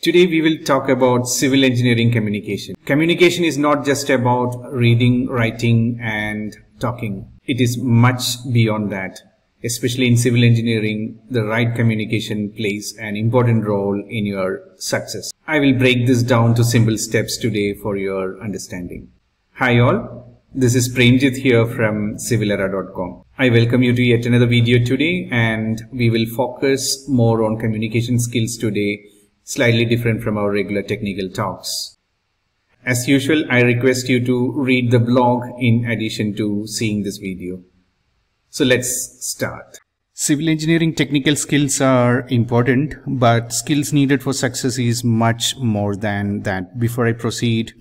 Today we will talk about civil engineering communication. Communication is not just about reading, writing and talking. It is much beyond that. Especially in civil engineering, the right communication plays an important role in your success. I will break this down to simple steps today for your understanding. Hi all, this is Premjit here from civilera.com. I welcome you to yet another video today and we will focus more on communication skills today slightly different from our regular technical talks. As usual, I request you to read the blog in addition to seeing this video. So let's start. Civil engineering technical skills are important, but skills needed for success is much more than that. Before I proceed,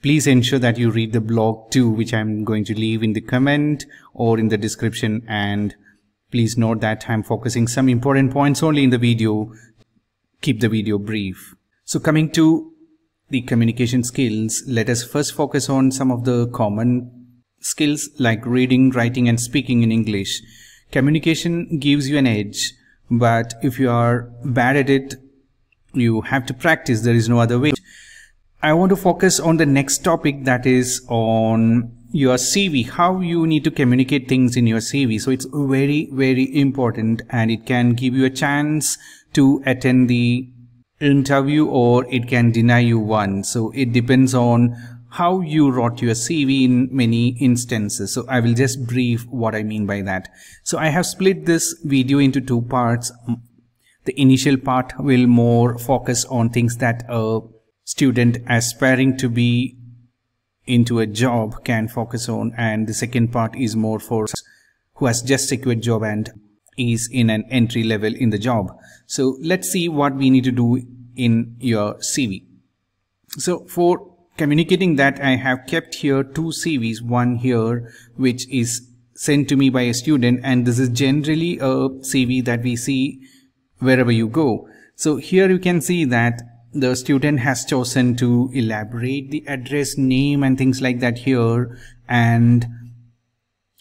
please ensure that you read the blog too, which I'm going to leave in the comment or in the description. And please note that I'm focusing some important points only in the video keep the video brief. So coming to the communication skills, let us first focus on some of the common skills like reading, writing and speaking in English. Communication gives you an edge, but if you are bad at it, you have to practice. There is no other way. I want to focus on the next topic that is on your CV, how you need to communicate things in your CV. So it's very, very important and it can give you a chance to attend the interview or it can deny you one. So it depends on how you wrote your CV in many instances. So I will just brief what I mean by that. So I have split this video into two parts. The initial part will more focus on things that a student aspiring to be into a job can focus on. And the second part is more for who has just secured job and is in an entry level in the job. So let's see what we need to do in your CV. So for communicating that I have kept here two CVs, one here which is sent to me by a student and this is generally a CV that we see wherever you go. So here you can see that the student has chosen to elaborate the address name and things like that here and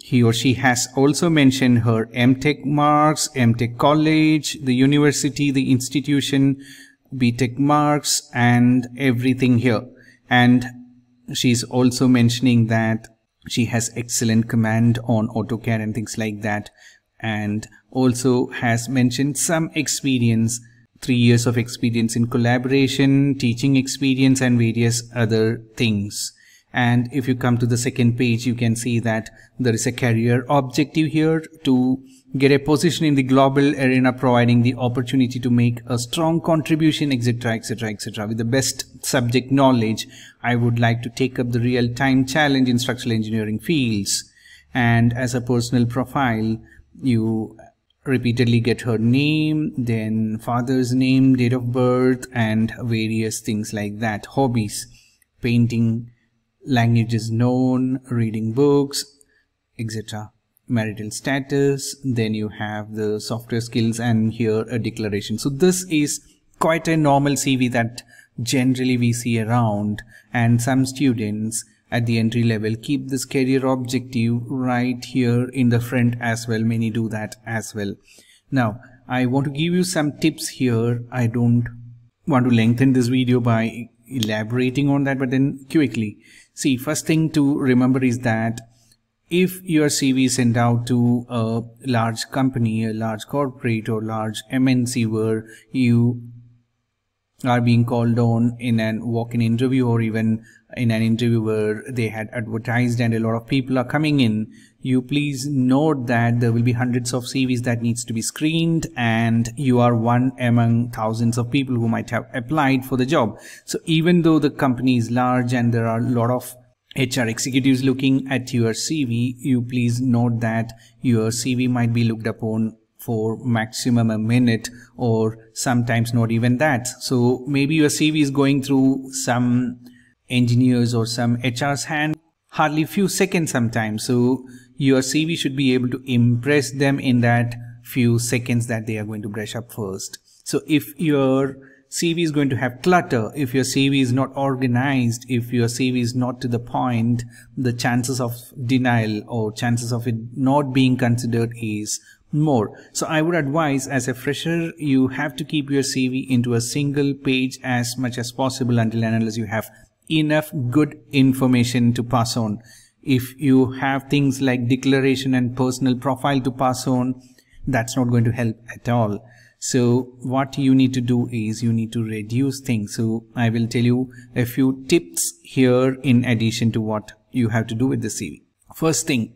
he or she has also mentioned her MTech marks, MTech college, the university, the institution, BTech marks and everything here. And she's also mentioning that she has excellent command on AutoCAD and things like that. And also has mentioned some experience, three years of experience in collaboration, teaching experience and various other things. And if you come to the second page, you can see that there is a career objective here to get a position in the global arena, providing the opportunity to make a strong contribution, etc., etc., etc. With the best subject knowledge, I would like to take up the real time challenge in structural engineering fields. And as a personal profile, you repeatedly get her name, then father's name, date of birth, and various things like that. Hobbies, painting, language is known, reading books, etc. Marital status, then you have the software skills and here a declaration. So this is quite a normal CV that generally we see around and some students at the entry level keep this career objective right here in the front as well many do that as well now i want to give you some tips here i don't want to lengthen this video by elaborating on that but then quickly See, first thing to remember is that if your CV is sent out to a large company, a large corporate or large MNC where you are being called on in an walk-in interview or even in an interview where they had advertised and a lot of people are coming in, you please note that there will be hundreds of CVs that needs to be screened and you are one among thousands of people who might have applied for the job. So even though the company is large and there are a lot of HR executives looking at your CV, you please note that your CV might be looked upon for maximum a minute or sometimes not even that. So maybe your CV is going through some engineers or some HR's hand hardly few seconds sometimes. So your CV should be able to impress them in that few seconds that they are going to brush up first. So if your CV is going to have clutter. If your CV is not organized, if your CV is not to the point, the chances of denial or chances of it not being considered is more. So I would advise as a fresher, you have to keep your CV into a single page as much as possible until and unless you have enough good information to pass on. If you have things like declaration and personal profile to pass on, that's not going to help at all. So what you need to do is you need to reduce things. So I will tell you a few tips here in addition to what you have to do with the CV. First thing,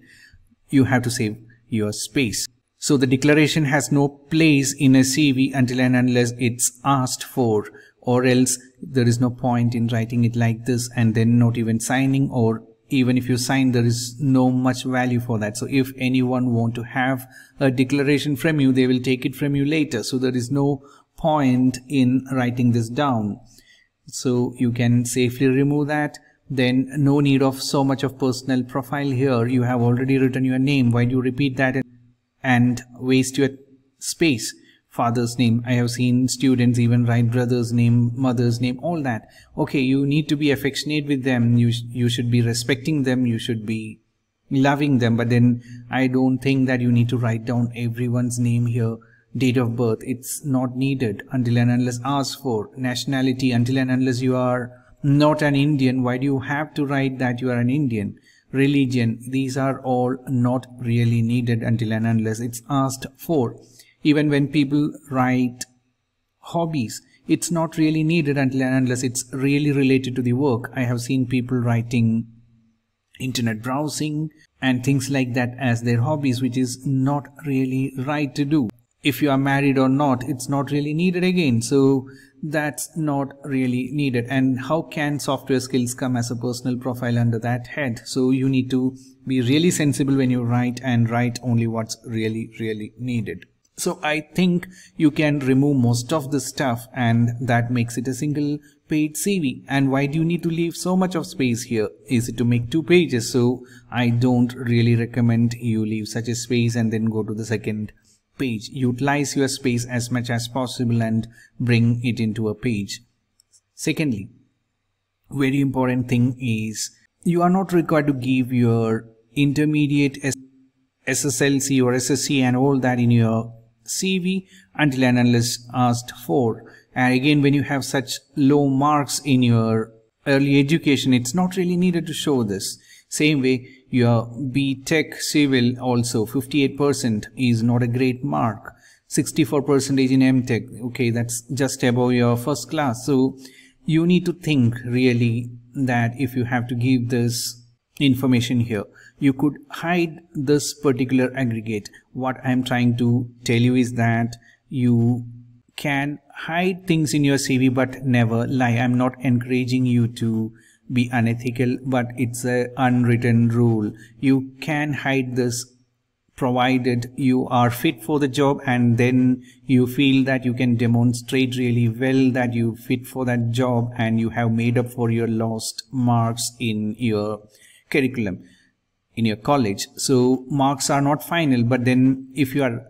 you have to save your space. So the declaration has no place in a CV until and unless it's asked for or else there is no point in writing it like this and then not even signing or even if you sign there is no much value for that so if anyone want to have a declaration from you they will take it from you later so there is no point in writing this down so you can safely remove that then no need of so much of personal profile here you have already written your name why do you repeat that and waste your space father's name. I have seen students even write brother's name, mother's name, all that. Okay, you need to be affectionate with them. You, you should be respecting them. You should be loving them. But then I don't think that you need to write down everyone's name here. Date of birth, it's not needed until and unless asked for. Nationality, until and unless you are not an Indian, why do you have to write that you are an Indian? Religion, these are all not really needed until and unless it's asked for even when people write hobbies, it's not really needed until unless it's really related to the work. I have seen people writing internet browsing and things like that as their hobbies, which is not really right to do. If you are married or not, it's not really needed again. So that's not really needed. And how can software skills come as a personal profile under that head? So you need to be really sensible when you write and write only what's really, really needed. So I think you can remove most of this stuff and that makes it a single page CV. And why do you need to leave so much of space here? Is it to make two pages? So I don't really recommend you leave such a space and then go to the second page. Utilize your space as much as possible and bring it into a page. Secondly, very important thing is you are not required to give your intermediate SSLC or SSC and all that in your CV until an analyst asked for. And again, when you have such low marks in your early education, it's not really needed to show this. Same way, your B Tech Civil also 58% is not a great mark. 64% in M Tech. Okay, that's just above your first class. So you need to think really that if you have to give this information here you could hide this particular aggregate what i'm trying to tell you is that you can hide things in your cv but never lie i'm not encouraging you to be unethical but it's a unwritten rule you can hide this provided you are fit for the job and then you feel that you can demonstrate really well that you fit for that job and you have made up for your lost marks in your curriculum in your college. So marks are not final, but then if you are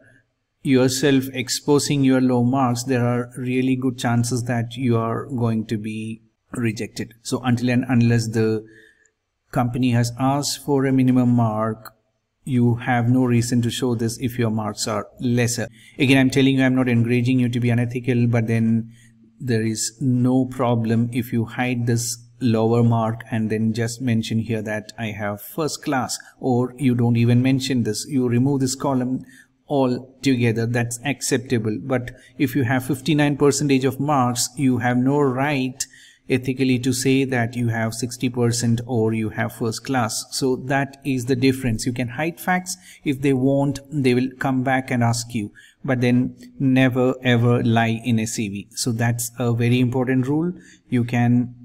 yourself exposing your low marks, there are really good chances that you are going to be rejected. So until and unless the company has asked for a minimum mark, you have no reason to show this if your marks are lesser. Again, I'm telling you, I'm not encouraging you to be unethical, but then there is no problem if you hide this lower mark and then just mention here that I have first class or you don't even mention this you remove this column all together that's acceptable but if you have 59 percentage of marks you have no right ethically to say that you have 60% or you have first class. So that is the difference. You can hide facts. If they want, they will come back and ask you. But then never ever lie in a CV. So that's a very important rule. You can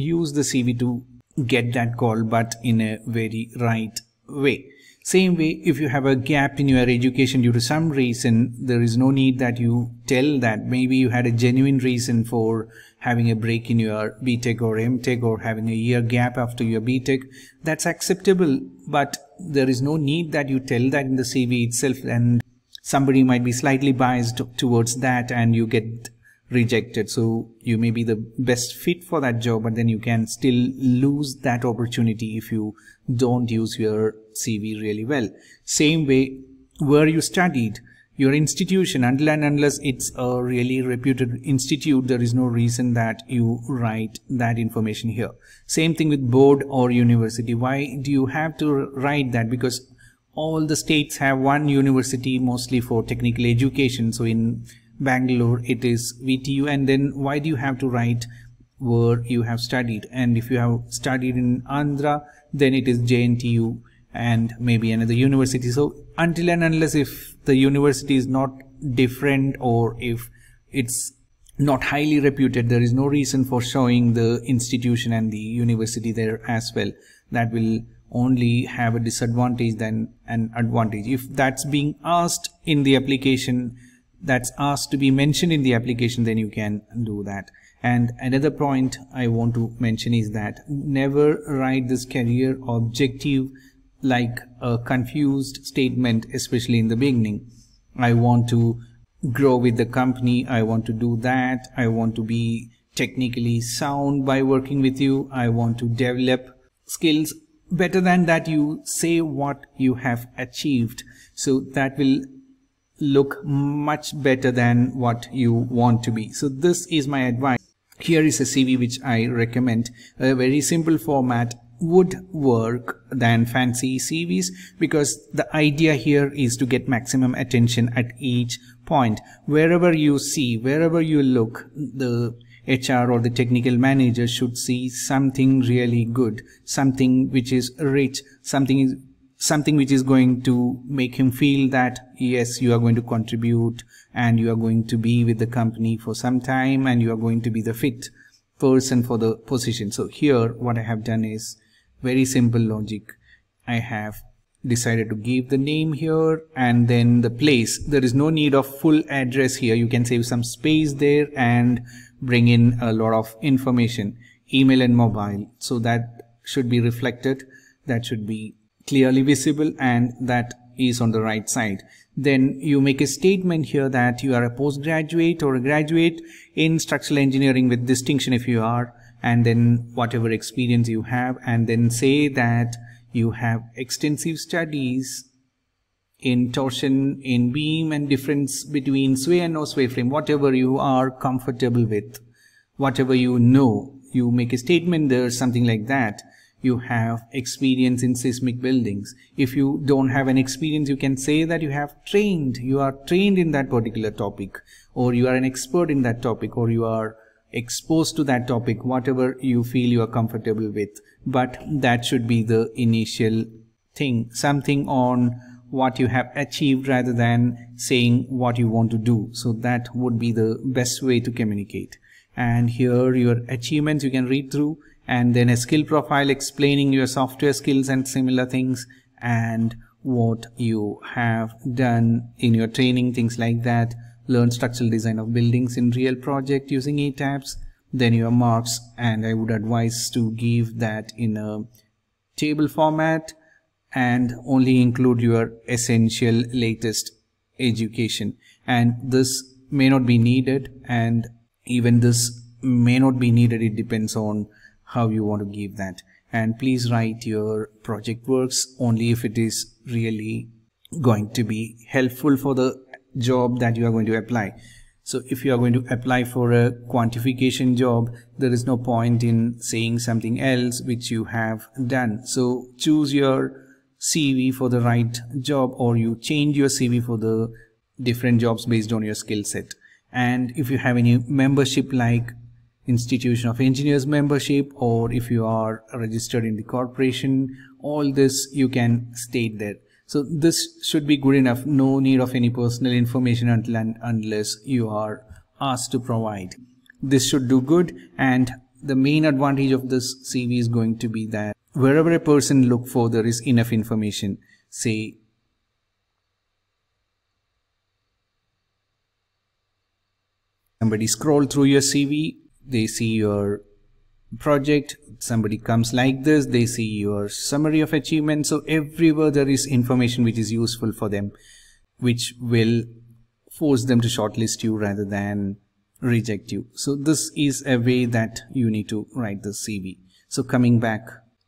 use the CV to get that call but in a very right way. Same way, if you have a gap in your education due to some reason, there is no need that you tell that. Maybe you had a genuine reason for having a break in your BTEC or MTEC or having a year gap after your BTEC. That's acceptable, but there is no need that you tell that in the CV itself and somebody might be slightly biased towards that and you get rejected. So you may be the best fit for that job, but then you can still lose that opportunity if you don't use your CV really well. Same way, where you studied, your institution, until and unless it's a really reputed institute, there is no reason that you write that information here. Same thing with board or university. Why do you have to write that? Because all the states have one university mostly for technical education. So in Bangalore, it is VTU. And then why do you have to write where you have studied? And if you have studied in Andhra, then it is JNTU and maybe another university. So until and unless if the university is not different or if it's not highly reputed, there is no reason for showing the institution and the university there as well. That will only have a disadvantage than an advantage. If that's being asked in the application, that's asked to be mentioned in the application, then you can do that. And another point I want to mention is that never write this career objective like a confused statement, especially in the beginning. I want to grow with the company. I want to do that. I want to be technically sound by working with you. I want to develop skills better than that you say what you have achieved so that will look much better than what you want to be. So this is my advice. Here is a CV which I recommend. A very simple format would work than fancy CVs because the idea here is to get maximum attention at each point. Wherever you see, wherever you look, the HR or the technical manager should see something really good, something which is rich, something something which is going to make him feel that yes you are going to contribute and you are going to be with the company for some time and you are going to be the fit person for the position so here what i have done is very simple logic i have decided to give the name here and then the place there is no need of full address here you can save some space there and bring in a lot of information email and mobile so that should be reflected that should be clearly visible and that is on the right side. Then you make a statement here that you are a postgraduate or a graduate in structural engineering with distinction if you are and then whatever experience you have and then say that you have extensive studies in torsion, in beam and difference between sway and no sway frame, whatever you are comfortable with, whatever you know, you make a statement there, something like that you have experience in seismic buildings. If you don't have an experience, you can say that you have trained, you are trained in that particular topic, or you are an expert in that topic, or you are exposed to that topic, whatever you feel you are comfortable with. But that should be the initial thing, something on what you have achieved rather than saying what you want to do. So that would be the best way to communicate. And here your achievements you can read through and then a skill profile explaining your software skills and similar things and what you have done in your training, things like that. Learn structural design of buildings in real project using ETABS. Then your marks and I would advise to give that in a table format and only include your essential latest education. And this may not be needed and even this may not be needed. It depends on how you want to give that and please write your project works only if it is really going to be helpful for the job that you are going to apply so if you are going to apply for a quantification job, there is no point in saying something else which you have done. So choose your CV for the right job or you change your CV for the different jobs based on your skill set. And if you have any membership like institution of engineers membership or if you are registered in the corporation all this you can state there so this should be good enough no need of any personal information until and unless you are asked to provide this should do good and the main advantage of this cv is going to be that wherever a person look for there is enough information say somebody scroll through your cv they see your project somebody comes like this they see your summary of achievement so everywhere there is information which is useful for them which will force them to shortlist you rather than reject you so this is a way that you need to write the cv so coming back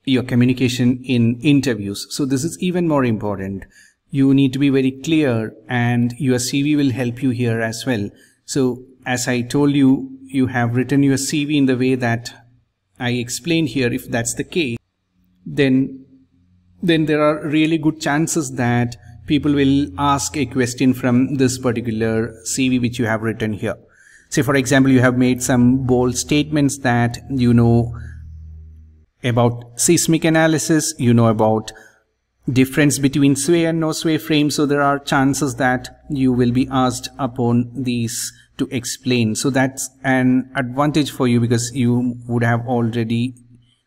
your communication in interviews so this is even more important you need to be very clear and your cv will help you here as well so as I told you, you have written your CV in the way that I explained here, if that's the case, then, then there are really good chances that people will ask a question from this particular CV which you have written here. Say, for example, you have made some bold statements that you know about seismic analysis, you know about difference between sway and no sway frame. So there are chances that you will be asked upon these to explain. So that's an advantage for you because you would have already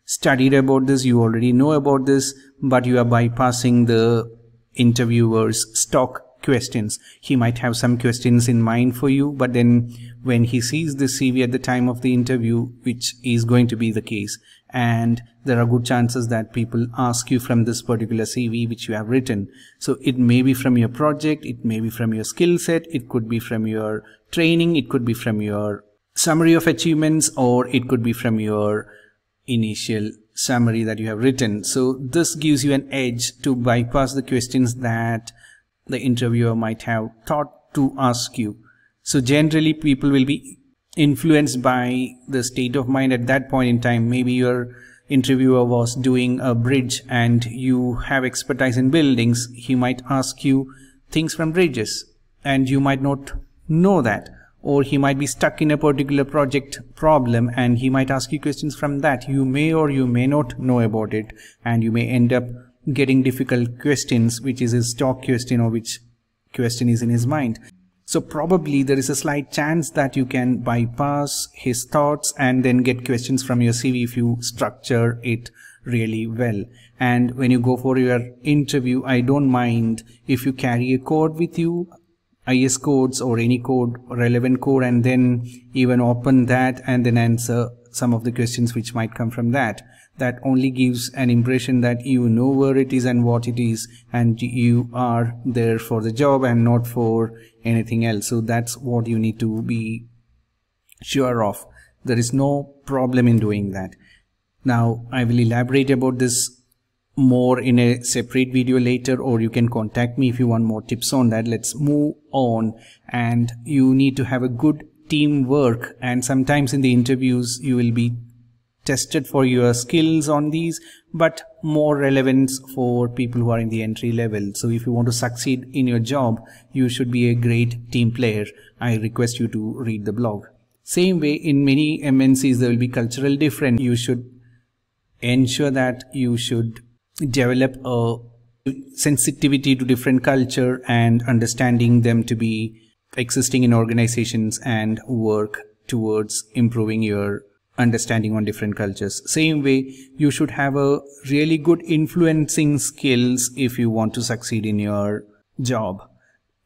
studied about this, you already know about this, but you are bypassing the interviewer's stock questions. He might have some questions in mind for you, but then when he sees the CV at the time of the interview, which is going to be the case, and there are good chances that people ask you from this particular CV which you have written. So it may be from your project, it may be from your skill set, it could be from your training, it could be from your summary of achievements, or it could be from your initial summary that you have written. So this gives you an edge to bypass the questions that the interviewer might have thought to ask you. So generally people will be influenced by the state of mind at that point in time. Maybe your interviewer was doing a bridge and you have expertise in buildings. He might ask you things from bridges and you might not know that or he might be stuck in a particular project problem and he might ask you questions from that you may or you may not know about it and you may end up getting difficult questions, which is his stock question or which question is in his mind. So probably there is a slight chance that you can bypass his thoughts and then get questions from your CV if you structure it really well. And when you go for your interview, I don't mind if you carry a code with you, IS codes or any code, relevant code, and then even open that and then answer some of the questions which might come from that that only gives an impression that you know where it is and what it is and you are there for the job and not for anything else so that's what you need to be sure of there is no problem in doing that now i will elaborate about this more in a separate video later or you can contact me if you want more tips on that let's move on and you need to have a good teamwork and sometimes in the interviews you will be tested for your skills on these but more relevance for people who are in the entry level so if you want to succeed in your job you should be a great team player i request you to read the blog same way in many mncs there will be cultural difference you should ensure that you should develop a sensitivity to different culture and understanding them to be existing in organizations and work towards improving your understanding on different cultures. Same way, you should have a really good influencing skills if you want to succeed in your job.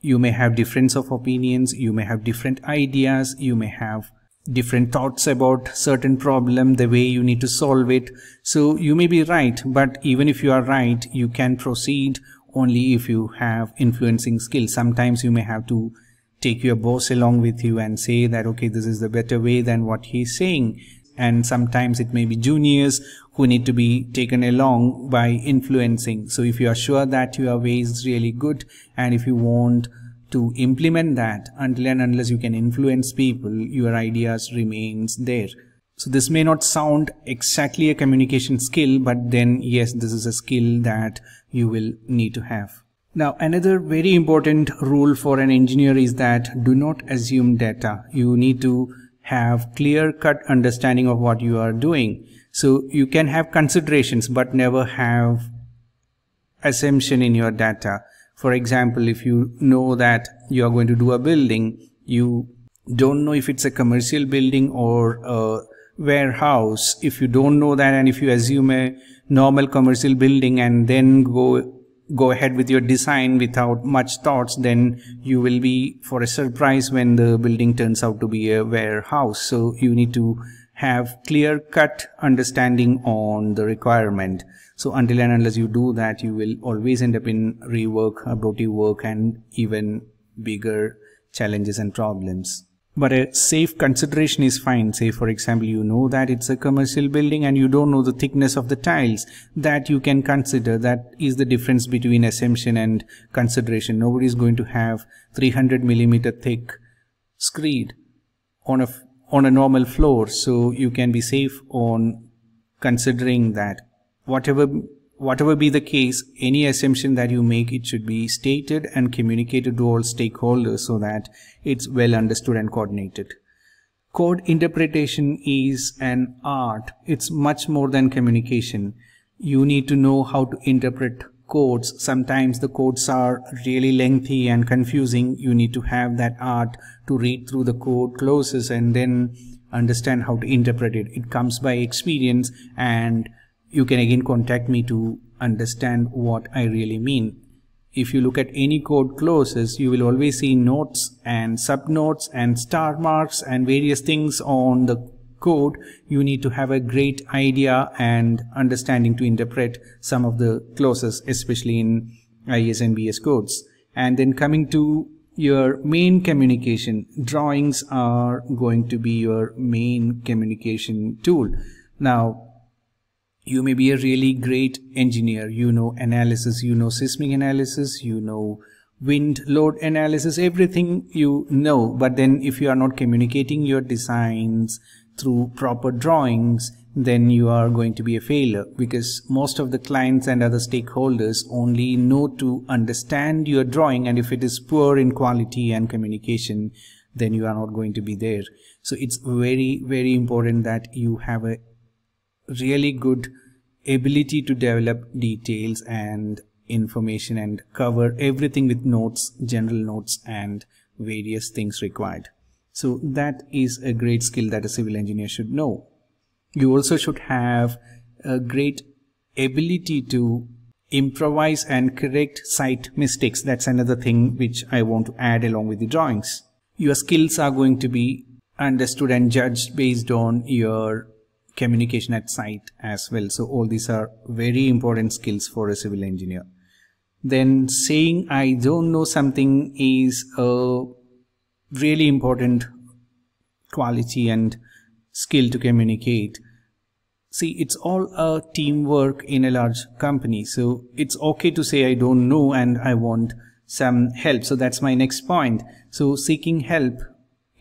You may have difference of opinions, you may have different ideas, you may have different thoughts about certain problem, the way you need to solve it. So you may be right, but even if you are right, you can proceed only if you have influencing skills. Sometimes you may have to take your boss along with you and say that, okay, this is the better way than what he's saying and sometimes it may be juniors who need to be taken along by influencing. So if you are sure that your way is really good and if you want to implement that until and unless you can influence people, your ideas remains there. So this may not sound exactly a communication skill, but then yes, this is a skill that you will need to have. Now, another very important rule for an engineer is that do not assume data. You need to have clear cut understanding of what you are doing. So you can have considerations, but never have assumption in your data. For example, if you know that you are going to do a building, you don't know if it's a commercial building or a warehouse. If you don't know that and if you assume a normal commercial building and then go go ahead with your design without much thoughts, then you will be for a surprise when the building turns out to be a warehouse. So you need to have clear cut understanding on the requirement. So until and unless you do that, you will always end up in rework, abortive work and even bigger challenges and problems but a safe consideration is fine. Say, for example, you know that it's a commercial building and you don't know the thickness of the tiles that you can consider. That is the difference between assumption and consideration. Nobody is going to have 300 millimeter thick screed on a, on a normal floor. So you can be safe on considering that whatever whatever be the case, any assumption that you make, it should be stated and communicated to all stakeholders so that it's well understood and coordinated. Code interpretation is an art. It's much more than communication. You need to know how to interpret codes. Sometimes the codes are really lengthy and confusing. You need to have that art to read through the code closes and then understand how to interpret it. It comes by experience and you can again contact me to understand what I really mean. If you look at any code clauses, you will always see notes and subnotes and star marks and various things on the code. You need to have a great idea and understanding to interpret some of the clauses, especially in IS and VS codes. And then coming to your main communication, drawings are going to be your main communication tool. Now, you may be a really great engineer you know analysis you know seismic analysis you know wind load analysis everything you know but then if you are not communicating your designs through proper drawings then you are going to be a failure because most of the clients and other stakeholders only know to understand your drawing and if it is poor in quality and communication then you are not going to be there so it's very very important that you have a really good ability to develop details and information and cover everything with notes, general notes and various things required. So that is a great skill that a civil engineer should know. You also should have a great ability to improvise and correct site mistakes. That's another thing which I want to add along with the drawings. Your skills are going to be understood and judged based on your communication at site as well. So all these are very important skills for a civil engineer. Then saying I don't know something is a really important quality and skill to communicate. See, it's all a teamwork in a large company. So it's okay to say I don't know and I want some help. So that's my next point. So seeking help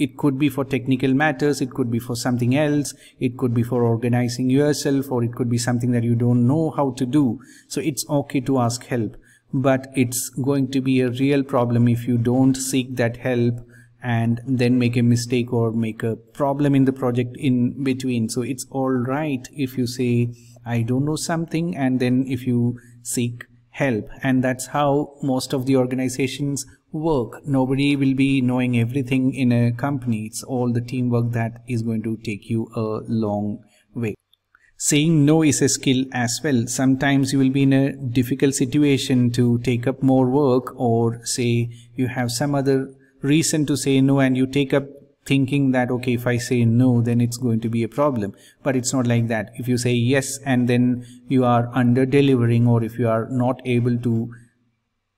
it could be for technical matters, it could be for something else, it could be for organizing yourself, or it could be something that you don't know how to do. So it's okay to ask help, but it's going to be a real problem if you don't seek that help and then make a mistake or make a problem in the project in between. So it's all right if you say, I don't know something, and then if you seek help. And that's how most of the organizations work. Nobody will be knowing everything in a company. It's all the teamwork that is going to take you a long way. Saying no is a skill as well. Sometimes you will be in a difficult situation to take up more work or say you have some other reason to say no and you take up thinking that okay if i say no then it's going to be a problem but it's not like that if you say yes and then you are under delivering or if you are not able to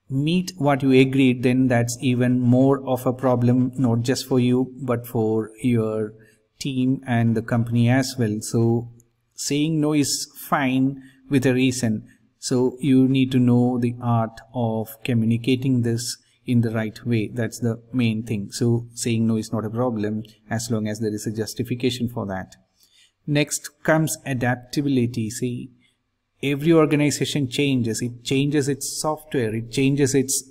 meet what you agreed then that's even more of a problem not just for you but for your team and the company as well so saying no is fine with a reason so you need to know the art of communicating this in the right way that's the main thing so saying no is not a problem as long as there is a justification for that next comes adaptability see every organization changes it changes its software it changes its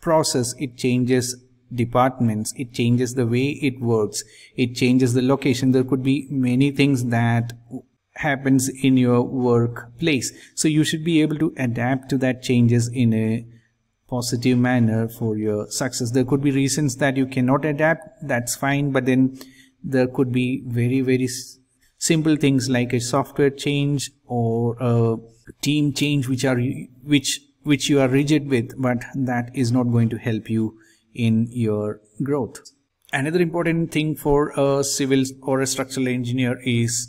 process it changes departments it changes the way it works it changes the location there could be many things that happens in your workplace so you should be able to adapt to that changes in a positive manner for your success there could be reasons that you cannot adapt that's fine but then there could be very very simple things like a software change or a team change which are which which you are rigid with but that is not going to help you in your growth another important thing for a civil or a structural engineer is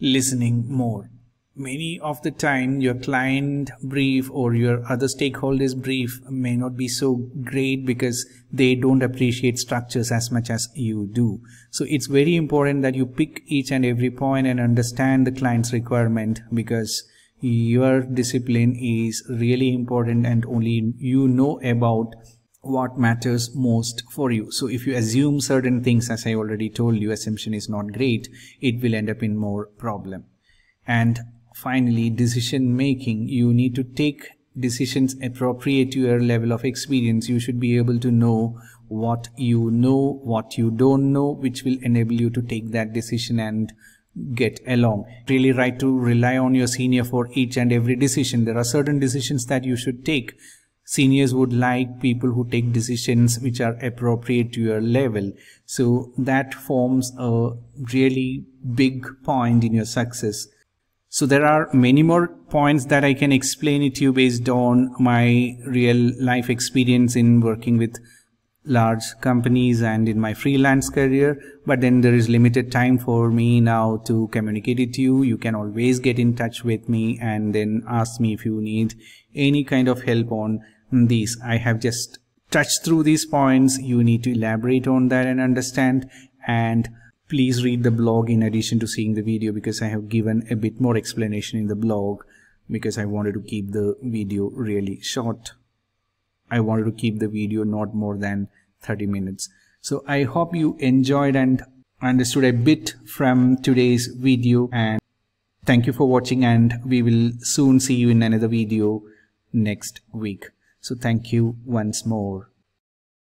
listening more many of the time your client brief or your other stakeholders brief may not be so great because they don't appreciate structures as much as you do so it's very important that you pick each and every point and understand the client's requirement because your discipline is really important and only you know about what matters most for you. So if you assume certain things, as I already told you, assumption is not great, it will end up in more problem. And finally, decision making, you need to take decisions appropriate to your level of experience. You should be able to know what you know, what you don't know, which will enable you to take that decision and get along. Really right to rely on your senior for each and every decision. There are certain decisions that you should take. Seniors would like people who take decisions which are appropriate to your level. So that forms a really big point in your success. So there are many more points that I can explain it to you based on my real life experience in working with large companies and in my freelance career but then there is limited time for me now to communicate it to you you can always get in touch with me and then ask me if you need any kind of help on these i have just touched through these points you need to elaborate on that and understand and please read the blog in addition to seeing the video because i have given a bit more explanation in the blog because i wanted to keep the video really short I wanted to keep the video not more than 30 minutes. So I hope you enjoyed and understood a bit from today's video and thank you for watching and we will soon see you in another video next week. So thank you once more.